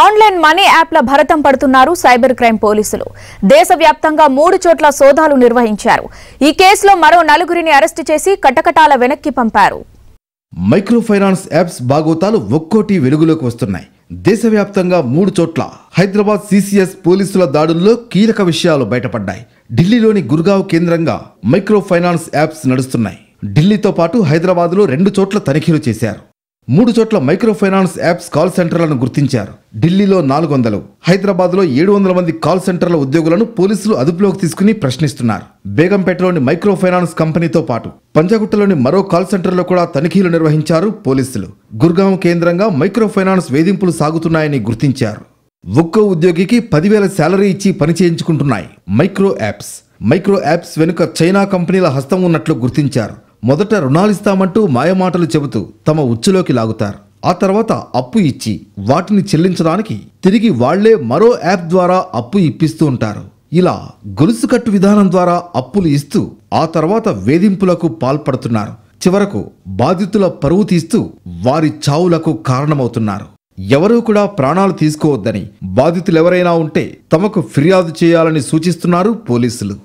online money యాప్ల భరతం పడుతున్నారు సైబర్ క్రైమ్ పోలీసులు దేశవ్యాప్తంగా మూడు చోట్ల సోదాలు నిర్వహించారు ఈ కేసులో మరో నలుగురిని అరెస్టు చేసి కటకటాల వెనక్కి పంపారు మైక్రోఫైనాన్స్ యాప్స్ బాగోతాలు ఒక్కోటి వెలుగులోకి వస్తున్నాయి దేశవ్యాప్తంగా మూడు చోట్ల హైదరాబాద్ సిసిఎస్ పోలీసుల దాడుల్లో కీలక విషయాలు బయటపడ్డాయి ఢిల్లీలోని గుర్గావ్ కేంద్రంగా మైక్రో ఫైనాన్స్ యాప్స్ నడుస్తున్నాయి ఢిల్లీతో పాటు హైదరాబాద్లో రెండు చోట్ల తనిఖీలు చేశారు మూడు చోట్ల మైక్రో ఫైనాన్స్ యాప్స్ కాల్ సెంటర్లను గుర్తించారు ఢిల్లీలో నాలుగు వందలు హైదరాబాద్లో ఏడు వందల మంది కాల్ సెంటర్ల ఉద్యోగులను పోలీసులు అదుపులోకి తీసుకుని ప్రశ్నిస్తున్నారు బేగంపేటలోని మైక్రో ఫైనాన్స్ కంపెనీతో పాటు పంజాగుట్టలోని మరో కాల్ సెంటర్లో కూడా తనిఖీలు నిర్వహించారు పోలీసులు గుర్గాం కేంద్రంగా మైక్రో ఫైనాన్స్ వేధింపులు సాగుతున్నాయని గుర్తించారు ఒక్కో ఉద్యోగికి పదివేల శాలరీ ఇచ్చి పనిచేయించుకుంటున్నాయి మైక్రో యాప్స్ మైక్రో యాప్స్ వెనుక చైనా కంపెనీల హస్తం ఉన్నట్లు గుర్తించారు మొదట రుణాలిస్తామంటూ మాయమాటలు చెబుతూ తమ ఉచ్చులోకి లాగుతారు ఆ తర్వాత అప్పు ఇచ్చి వాటిని చెల్లించడానికి తిరిగి వాళ్లే మరో యాప్ ద్వారా అప్పు ఇప్పిస్తూ ఉంటారు ఇలా గొలుసు కట్టు విధానం ద్వారా అప్పులు ఇస్తూ ఆ తర్వాత వేధింపులకు పాల్పడుతున్నారు చివరకు బాధితుల పరువు తీస్తూ వారి చావులకు కారణమవుతున్నారు ఎవరూ కూడా ప్రాణాలు తీసుకోవద్దని బాధితులెవరైనా ఉంటే తమకు ఫిర్యాదు చేయాలని సూచిస్తున్నారు పోలీసులు